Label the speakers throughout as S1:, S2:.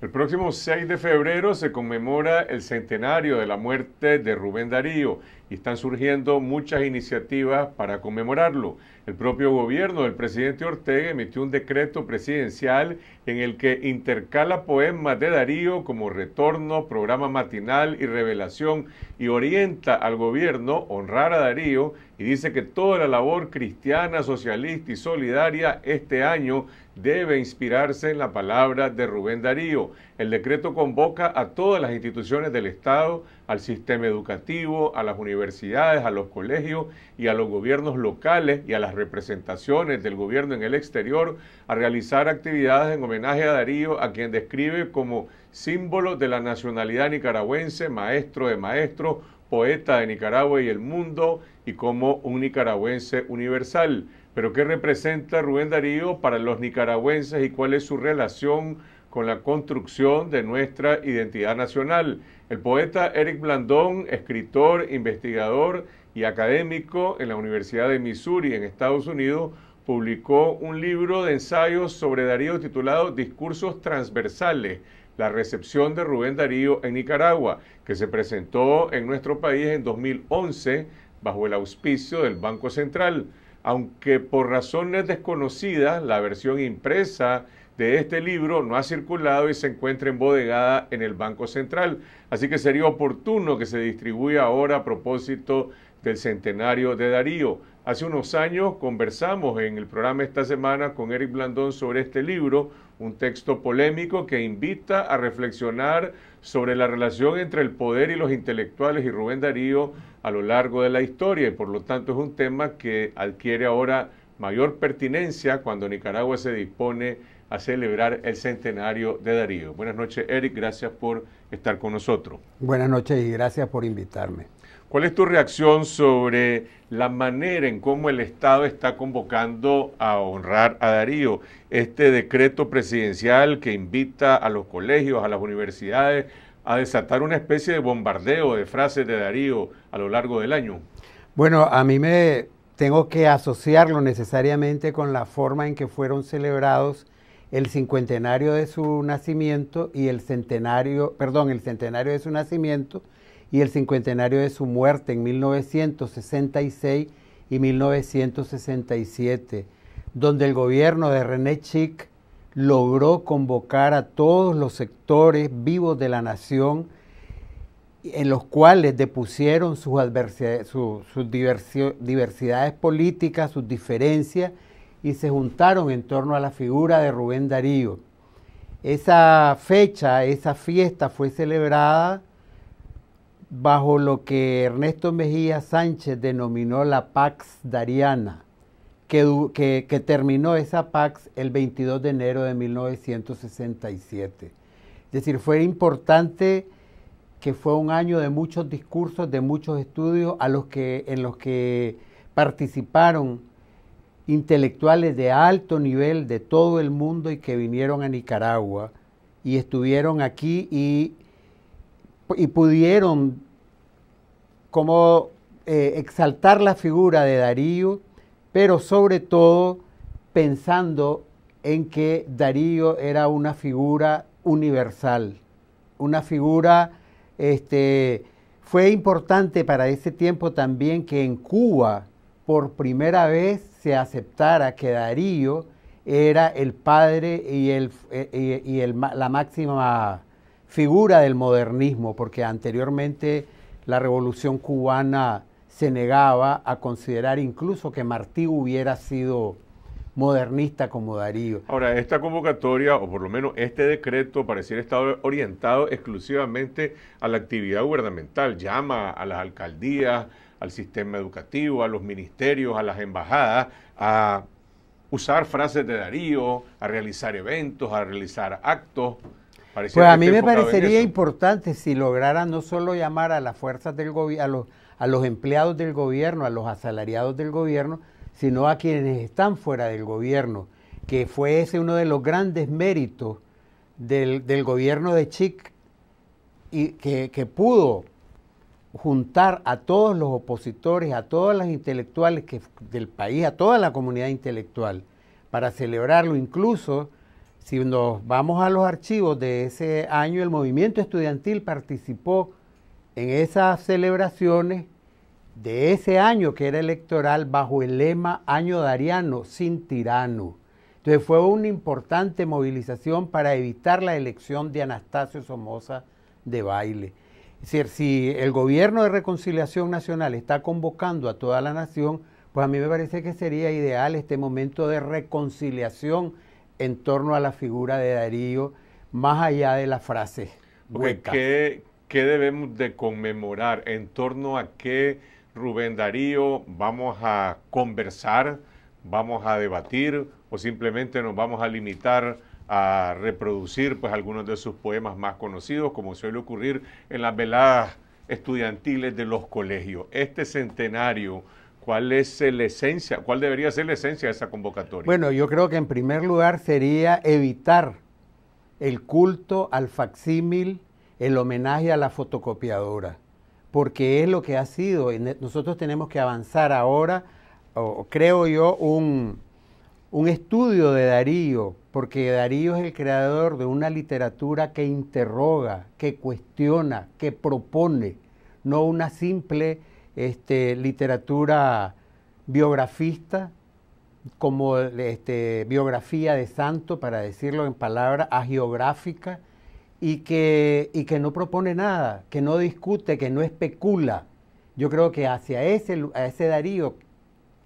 S1: El próximo 6 de febrero se conmemora el centenario de la muerte de Rubén Darío y están surgiendo muchas iniciativas para conmemorarlo. El propio gobierno del presidente Ortega emitió un decreto presidencial en el que intercala poemas de Darío como Retorno, Programa Matinal y Revelación y orienta al gobierno a honrar a Darío y dice que toda la labor cristiana, socialista y solidaria este año debe inspirarse en la palabra de Rubén Darío. El decreto convoca a todas las instituciones del Estado, al sistema educativo, a las universidades, a los colegios y a los gobiernos locales y a las representaciones del gobierno en el exterior a realizar actividades en homenaje a Darío, a quien describe como símbolo de la nacionalidad nicaragüense, maestro de maestros, poeta de Nicaragua y el mundo y como un nicaragüense universal. Pero ¿qué representa Rubén Darío para los nicaragüenses y cuál es su relación con la construcción de nuestra identidad nacional. El poeta Eric Blandón, escritor, investigador y académico en la Universidad de Missouri en Estados Unidos, publicó un libro de ensayos sobre Darío titulado Discursos transversales, la recepción de Rubén Darío en Nicaragua, que se presentó en nuestro país en 2011 bajo el auspicio del Banco Central. Aunque por razones desconocidas, la versión impresa de este libro no ha circulado y se encuentra embodegada en el Banco Central. Así que sería oportuno que se distribuya ahora a propósito del centenario de Darío. Hace unos años conversamos en el programa esta semana con Eric Blandón sobre este libro, un texto polémico que invita a reflexionar sobre la relación entre el poder y los intelectuales y Rubén Darío a lo largo de la historia y por lo tanto es un tema que adquiere ahora mayor pertinencia cuando Nicaragua se dispone a celebrar el centenario de Darío. Buenas noches, Eric, gracias por estar con nosotros.
S2: Buenas noches y gracias por invitarme.
S1: ¿Cuál es tu reacción sobre la manera en cómo el Estado está convocando a honrar a Darío? Este decreto presidencial que invita a los colegios, a las universidades, a desatar una especie de bombardeo de frases de Darío a lo largo del año.
S2: Bueno, a mí me, tengo que asociarlo necesariamente con la forma en que fueron celebrados el cincuentenario de su nacimiento y el centenario, perdón, el centenario de su nacimiento y el cincuentenario de su muerte en 1966 y 1967, donde el gobierno de René Chic logró convocar a todos los sectores vivos de la nación en los cuales depusieron sus, sus diversidades políticas, sus diferencias, y se juntaron en torno a la figura de Rubén Darío. Esa fecha, esa fiesta fue celebrada bajo lo que Ernesto Mejía Sánchez denominó la Pax Dariana, que, que terminó esa Pax el 22 de enero de 1967. Es decir, fue importante que fue un año de muchos discursos, de muchos estudios a los que, en los que participaron intelectuales de alto nivel de todo el mundo y que vinieron a Nicaragua y estuvieron aquí y, y pudieron como eh, exaltar la figura de Darío, pero sobre todo pensando en que Darío era una figura universal, una figura este, fue importante para ese tiempo también que en Cuba por primera vez se aceptara que Darío era el padre y, eh, y, la máxima figura del modernismo, porque anteriormente la revolución cubana se negaba a considerar incluso que Martí hubiera sido modernista como Darío.
S1: Ahora, esta convocatoria, o por lo menos este decreto, pareciera estar orientado exclusivamente a la actividad gubernamental, llama a las alcaldías, al sistema educativo, a los ministerios, a las embajadas, a usar frases de Darío, a realizar eventos, a realizar actos. pues a mí me parecería
S2: importante si lograra no solo llamar a las fuerzas del gobierno, a los, a los empleados del gobierno, a los asalariados del gobierno, sino a quienes están fuera del gobierno, que fue ese uno de los grandes méritos del, gobierno de Chic, y que, pudo juntar a todos los opositores, a todas las intelectuales que, del país, a toda la comunidad intelectual, para celebrarlo. Incluso, si nos vamos a los archivos de ese año, el movimiento estudiantil participó en esas celebraciones de ese año que era electoral bajo el lema Año Dariano sin tirano. Entonces fue una importante movilización para evitar la elección de Anastasio Somoza de Baile. Es decir, si el gobierno de reconciliación nacional está convocando a toda la nación, pues a mí me parece que sería ideal este momento de reconciliación en torno a la figura de Darío, más allá de la frase
S1: ¿qué, ¿qué, debemos de conmemorar? ¿En torno a qué Rubén Darío, vamos a conversar, vamos a debatir o simplemente nos vamos a limitar a reproducir pues algunos de sus poemas más conocidos, como suele ocurrir en las veladas estudiantiles de los colegios. Este centenario, ¿cuál es la esencia? ¿Cuál debería ser la esencia de esa convocatoria? Bueno,
S2: yo creo que en primer lugar sería evitar el culto al facsímil, el homenaje a la fotocopiadora porque es lo que ha sido. Y e, nosotros tenemos que avanzar ahora, creo yo, un, estudio de Darío, porque Darío es el creador de una literatura que interroga, que cuestiona, que propone, no una simple este, literatura biografista como este, biografía de santo, para decirlo en palabras, agiográfica, y que, que no propone nada, que no discute, que no especula. Yo creo que hacia ese, a ese Darío,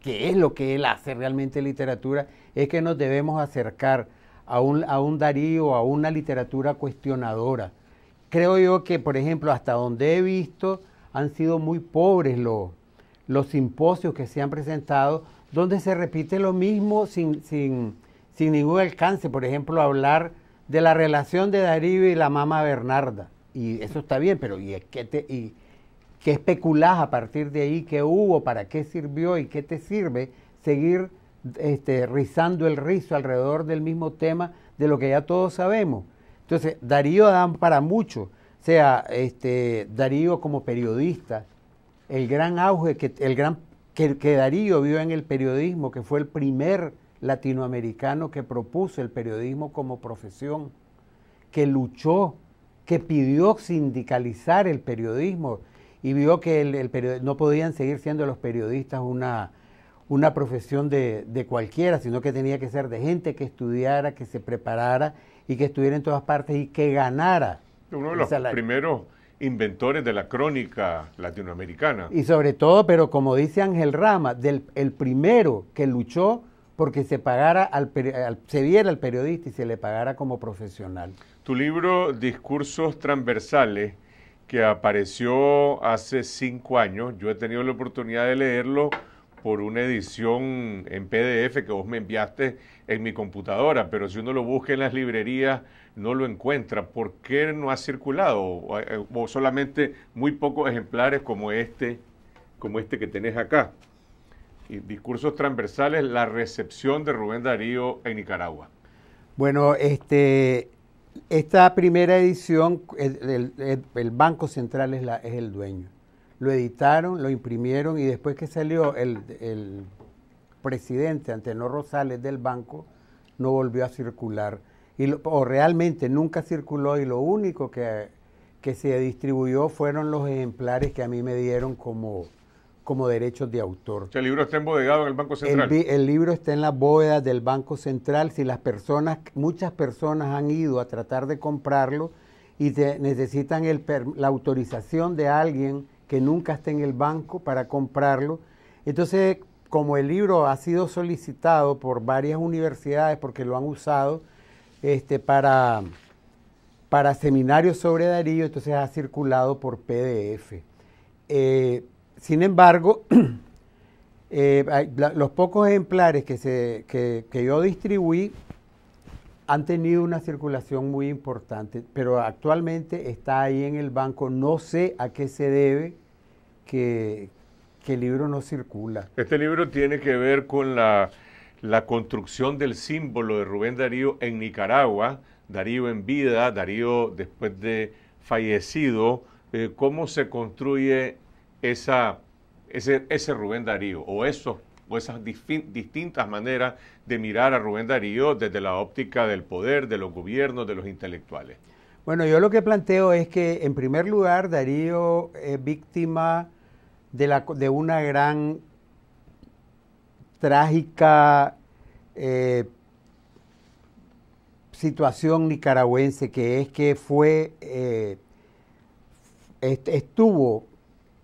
S2: que es lo que él hace realmente literatura, es que nos debemos acercar a un, a un Darío, a una literatura cuestionadora. Creo yo que, por ejemplo, hasta donde he visto, han sido muy pobres los, simposios que se han presentado, donde se repite lo mismo sin ningún alcance. Por ejemplo, hablar de la relación de Darío y la mamá Bernarda. Y eso está bien, pero ¿y, qué especulás a partir de ahí? ¿Qué hubo? ¿Para qué sirvió? ¿Y qué te sirve seguir este, rizando el rizo alrededor del mismo tema de lo que ya todos sabemos? Entonces, Darío dan para mucho. O sea, este, Darío como periodista, el gran auge, que, el gran, que Darío vio en el periodismo, que fue el primer latinoamericano que propuso el periodismo como profesión, que luchó, que pidió sindicalizar el periodismo y vio que el, no podían seguir siendo los periodistas una, una profesión de, cualquiera, sino que tenía que ser de gente que estudiara, que se preparara y que estuviera en todas partes y que ganara. Uno de los
S1: primeros inventores de la crónica latinoamericana.
S2: Y sobre todo, pero como dice Ángel Rama, del, el primero que luchó porque se pagara al, se viera al periodista y se le pagara como profesional.
S1: Tu libro Discursos transversales que apareció hace cinco años, yo he tenido la oportunidad de leerlo por una edición en PDF que vos me enviaste en mi computadora, pero si uno lo busca en las librerías no lo encuentra. ¿Por qué no ha circulado? O eh, solamente muy pocos ejemplares como este, como este que tenés acá discursos transversales, la recepción de Rubén Darío en Nicaragua.
S2: Bueno, este, esta primera edición, el, Banco Central es, la, es, el dueño. Lo editaron, lo imprimieron y después que salió el, presidente Antenor Rosales del banco, no volvió a circular. o realmente nunca circuló y lo único que, que se distribuyó fueron los ejemplares que a mí me dieron como, como derechos de autor.
S1: el libro está embodegado en el Banco Central.
S2: El, libro está en las bóvedas del Banco Central. Si las personas, muchas personas han ido a tratar de comprarlo y necesitan la autorización de alguien que nunca esté en el banco para comprarlo. Entonces, como el libro ha sido solicitado por varias universidades porque lo han usado este, para, para seminarios sobre Darío, entonces ha circulado por PDF. Eh, sin embargo, eh, los pocos ejemplares que, yo distribuí han tenido una circulación muy importante, pero actualmente está ahí en el banco. No sé a qué se debe que, el libro no circula.
S1: Este libro tiene que ver con la, construcción del símbolo de Rubén Darío en Nicaragua, Darío en vida, Darío después de fallecido, eh, cómo se construye esa, ese, Rubén Darío o o esas distintas maneras de mirar a Rubén Darío desde la óptica del poder, de los gobiernos, de los intelectuales?
S2: Bueno, yo lo que planteo es que, en primer lugar, Darío es víctima de, la, de una gran trágica eh, situación nicaragüense, que es que fue, eh, estuvo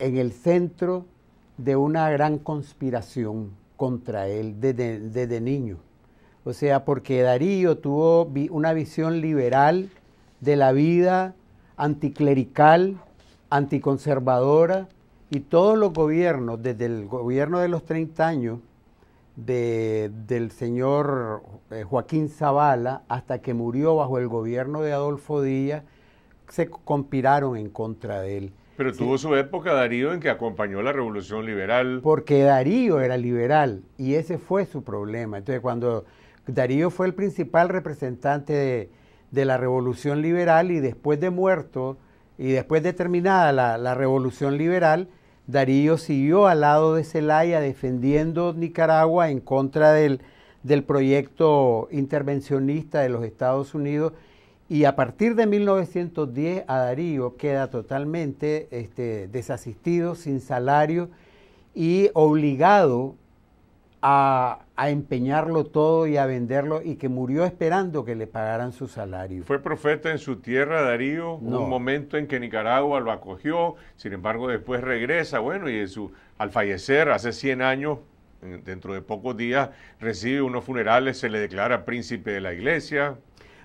S2: en el centro de una gran conspiración contra él desde, niño. O sea, porque Darío tuvo una visión liberal de la vida, anticlerical, anticonservadora, y todos los gobiernos, desde el gobierno de los 30 años, del señor eh, Joaquín Zavala hasta que murió bajo el gobierno de Adolfo Díaz, se conspiraron en contra de él.
S1: Pero tuvo su época Darío en que acompañó la revolución liberal.
S2: Porque Darío era liberal y ese fue su problema. Entonces cuando Darío fue el principal representante de, la revolución liberal y después de muerto y después de terminada la, revolución liberal, Darío siguió al lado de Zelaya defendiendo Nicaragua en contra del proyecto intervencionista de los Estados Unidos y a partir de 1910 a Darío queda totalmente este, desasistido, sin salario y obligado a, empeñarlo todo y a venderlo y que murió esperando que le pagaran su salario.
S1: ¿Fue profeta en su tierra Darío? Un momento en que Nicaragua lo acogió, sin embargo después regresa, bueno, y su, al fallecer hace 100 años dentro de pocos días recibe unos funerales, se le declara príncipe de la iglesia,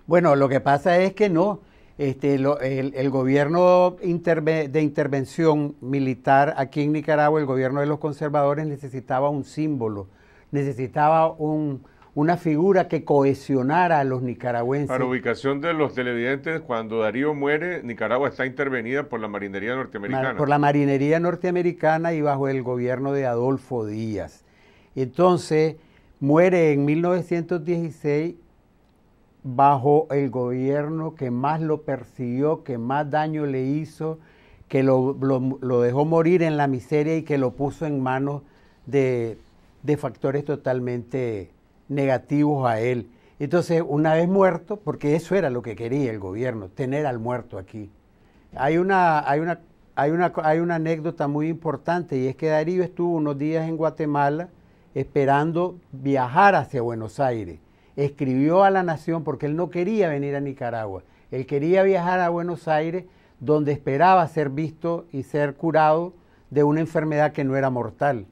S2: bueno, lo que pasa es que no. Este, el, gobierno de intervención militar aquí en Nicaragua, el gobierno de los conservadores necesitaba un símbolo, necesitaba una figura que cohesionara a los nicaragüenses. Para
S1: ubicación de los televidentes, cuando Darío muere, Nicaragua está intervenida por la marinería norteamericana. Por la
S2: marinería norteamericana y bajo el gobierno de Adolfo Díaz. Entonces, muere en 1916 bajo el gobierno que más lo persiguió, que más daño le hizo, que lo, dejó morir en la miseria y que lo puso en manos de, de factores totalmente negativos a él. Entonces, una vez muerto, porque eso era lo que quería el gobierno, tener al muerto aquí. Hay una, hay una, hay una, hay una anécdota muy importante y es que Darío estuvo unos días en Guatemala esperando viajar hacia Buenos Aires escribió a la nación porque él no quería venir a Nicaragua, él quería viajar a Buenos Aires donde esperaba ser visto y ser curado de una enfermedad que no era mortal.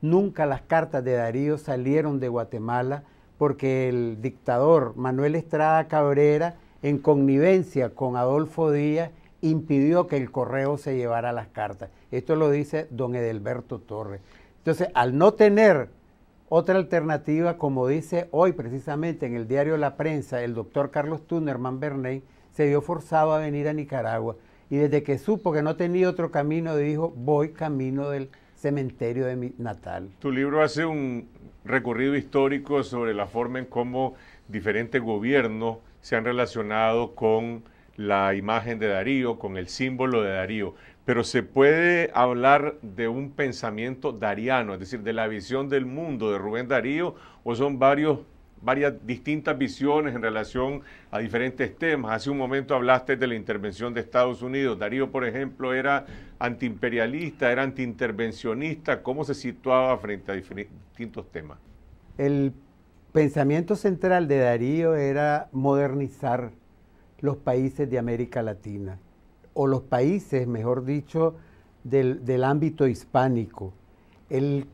S2: Nunca las cartas de Darío salieron de Guatemala porque el dictador Manuel Estrada Cabrera, en connivencia con Adolfo Díaz, impidió que el correo se llevara las cartas. Esto lo dice don Edelberto Torres. Entonces, al no tener otra alternativa, como dice hoy precisamente en el diario La Prensa, el doctor Carlos Tunerman Bernay se vio forzado a venir a Nicaragua y desde que supo que no tenía otro camino dijo, voy camino del cementerio de mi natal.
S1: Tu libro hace un recorrido histórico sobre la forma en cómo diferentes gobiernos se han relacionado con la imagen de Darío, con el símbolo de Darío pero se puede hablar de un pensamiento dariano, es decir, de la visión del mundo de Rubén Darío, o son varios, varias distintas visiones en relación a diferentes temas. Hace un momento hablaste de la intervención de Estados Unidos. Darío, por ejemplo, era antiimperialista, era antiintervencionista. ¿Cómo se situaba frente a distintos temas?
S2: El pensamiento central de Darío era modernizar los países de América Latina o los países, mejor dicho, del, ámbito hispánico. Él,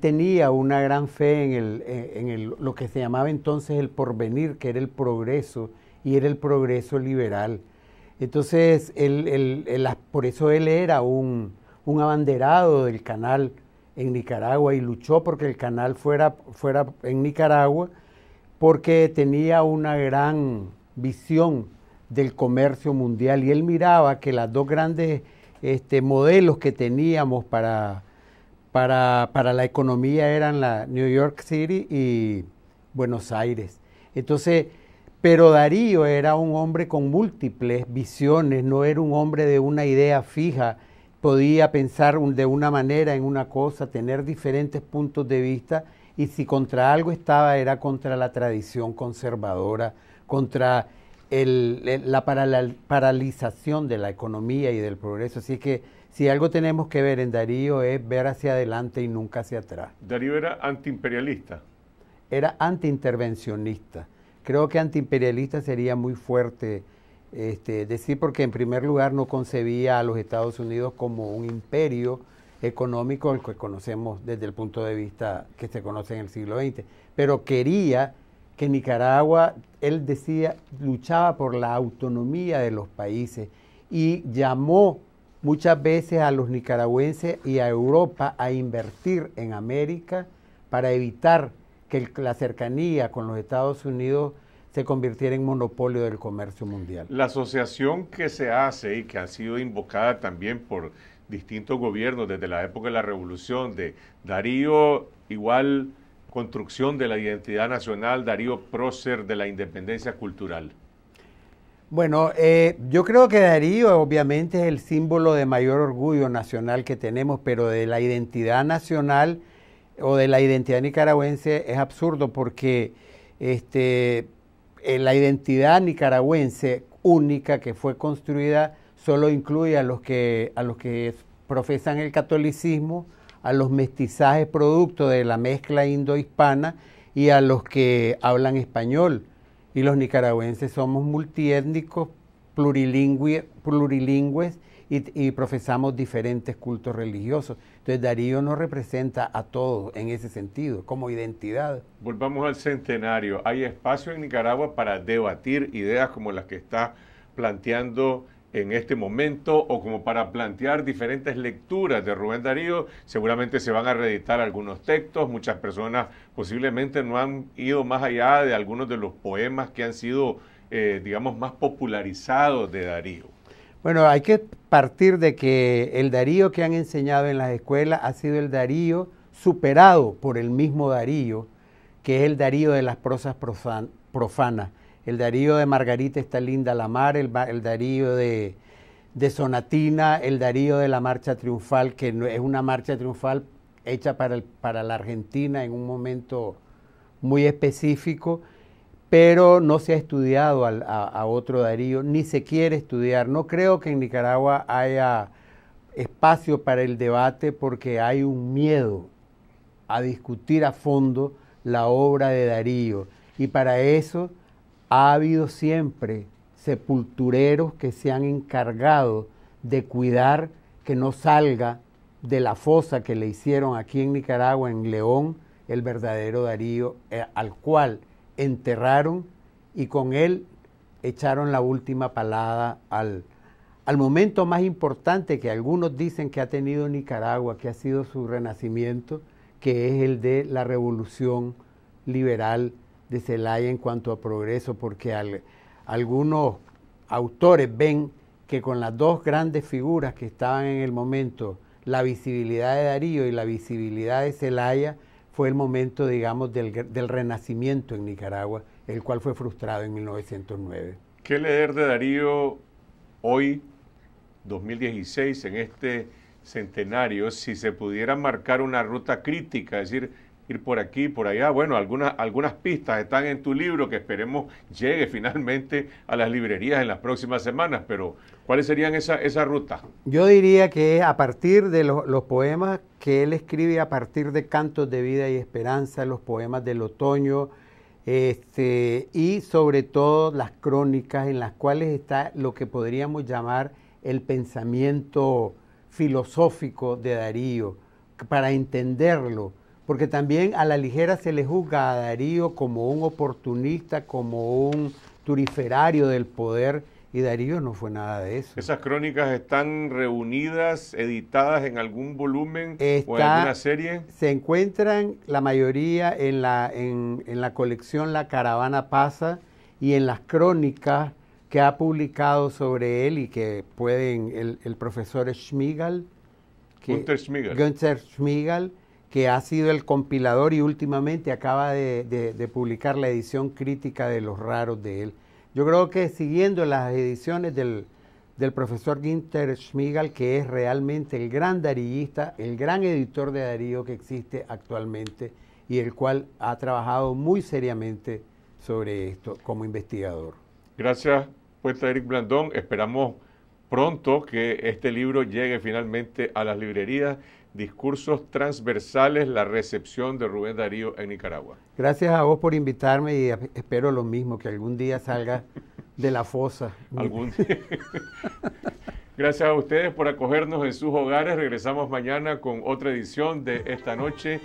S2: tenía una gran fe en, lo que se llamaba entonces el porvenir, que era el progreso, y era el progreso liberal. Entonces, por eso él era un, abanderado del canal en Nicaragua y luchó porque el canal fuera, fuera en Nicaragua porque tenía una gran visión del comercio mundial y él miraba que las dos grandes este, modelos que teníamos para, para, la economía eran la New York City y Buenos Aires. Entonces, pero Darío era un hombre con múltiples visiones, no era un hombre de una idea fija, podía pensar de una manera en una cosa, tener diferentes puntos de vista y si contra algo estaba era contra la tradición conservadora, contra la paralización de la economía y del progreso. Así que si algo tenemos que ver en Darío es ver hacia adelante y nunca hacia atrás.
S1: Darío era antiimperialista.
S2: Era antiintervencionista. Creo que antiimperialista sería muy fuerte este, decir porque en primer lugar no concebía a los Estados Unidos como un imperio económico el que conocemos desde el punto de vista que se conoce en el siglo XX, pero quería que Nicaragua, él decía, luchaba por la autonomía de los países y llamó muchas veces a los nicaragüenses y a Europa a invertir en América para evitar que la cercanía con los Estados Unidos se convirtiera en monopolio del comercio mundial.
S1: La asociación que se hace y que ha sido invocada también por distintos gobiernos desde la época de la revolución de Darío igual construcción de la identidad nacional, Darío Prócer de la independencia cultural?
S2: Bueno, eh, yo creo que Darío obviamente es el símbolo de mayor orgullo nacional que tenemos, pero de la identidad nacional o de la identidad nicaragüense es absurdo porque este, eh, la identidad nicaragüense única que fue construida solo incluye a los que, a los que profesan el catolicismo, a los mestizajes producto de la mezcla indo-hispana y a los que hablan español. Y los nicaragüenses somos multiétnicos, plurilingües y, y profesamos diferentes cultos religiosos. Entonces Darío nos representa a todos en ese sentido, como
S1: identidad. Volvamos al centenario. ¿Hay espacio en Nicaragua para debatir ideas como las que está planteando en este momento o como para plantear diferentes lecturas de Rubén Darío. Seguramente se van a reeditar algunos textos, muchas personas posiblemente no han ido más allá de algunos de los poemas que han sido, eh, digamos, más popularizados de Darío.
S2: Bueno, hay que partir de que el Darío que han enseñado en las escuelas ha sido el Darío superado por el mismo Darío, que es el Darío de las prosas profanas el Darío de Margarita está linda la mar, el, Darío de, de, Sonatina, el Darío de la Marcha Triunfal, que es una marcha triunfal hecha para, para la Argentina en un momento muy específico, pero no se ha estudiado a, a otro Darío, ni se quiere estudiar. No creo que en Nicaragua haya espacio para el debate porque hay un miedo a discutir a fondo la obra de Darío. Y para eso ha habido siempre sepultureros que se han encargado de cuidar que no salga de la fosa que le hicieron aquí en Nicaragua, en León, el verdadero Darío, eh, al cual enterraron y con él echaron la última palada al, al momento más importante que algunos dicen que ha tenido Nicaragua, que ha sido su renacimiento, que es el de la revolución liberal de Celaya en cuanto a progreso, porque algunos autores ven que con las dos grandes figuras que estaban en el momento, la visibilidad de Darío y la visibilidad de Celaya, fue el momento, digamos, del, del renacimiento en Nicaragua, el cual fue frustrado en 1909.
S1: ¿Qué leer de Darío hoy, 2016, en este centenario, si se pudiera marcar una ruta crítica, es decir, ir por aquí, por allá. Bueno, algunas, algunas pistas están en tu libro que esperemos llegue finalmente a las librerías en las próximas semanas, pero ¿cuáles serían esas esa ruta
S2: Yo diría que a partir de los, poemas que él escribe, a partir de Cantos de Vida y Esperanza, los poemas del otoño, este, y sobre todo las crónicas en las cuales está lo que podríamos llamar el pensamiento filosófico de Darío, para entenderlo porque también a la ligera se le juzga a Darío como un oportunista, como un turiferario del poder, y Darío no fue
S1: nada de eso. ¿Esas crónicas están reunidas, editadas en algún volumen o
S2: en alguna serie? Se encuentran la mayoría en la, en, la colección La Caravana Pasa y en las crónicas que ha publicado sobre él y que pueden el, el profesor Schmigal. Schmigal. Günther Schmigal que ha sido el compilador y últimamente acaba de, publicar la edición crítica de los raros de él. Yo creo que siguiendo las ediciones del, profesor Ginter Schmigal, que es realmente el gran darillista, el gran editor de Darío que existe actualmente y el cual ha trabajado muy seriamente sobre esto como investigador.
S1: Gracias, pues Eric Blandón. Esperamos pronto que este libro llegue finalmente a las librerías discursos transversales, la recepción de Rubén Darío en Nicaragua.
S2: Gracias a vos por invitarme y espero lo mismo, que algún día salga de la fosa. algún
S1: Gracias a ustedes por acogernos en sus hogares. Regresamos mañana con otra edición de Esta Noche.